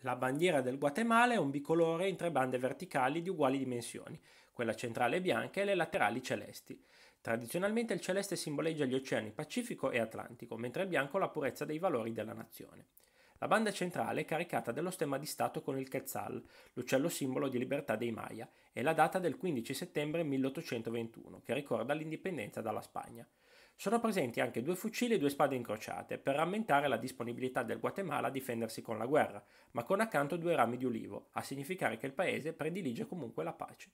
La bandiera del Guatemala è un bicolore in tre bande verticali di uguali dimensioni, quella centrale bianca e le laterali celesti. Tradizionalmente il celeste simboleggia gli oceani Pacifico e Atlantico, mentre il bianco la purezza dei valori della nazione. La banda centrale è caricata dello stemma di Stato con il Quetzal, l'uccello simbolo di libertà dei Maya, e la data del 15 settembre 1821, che ricorda l'indipendenza dalla Spagna. Sono presenti anche due fucili e due spade incrociate, per rammentare la disponibilità del Guatemala a difendersi con la guerra, ma con accanto due rami di ulivo, a significare che il paese predilige comunque la pace.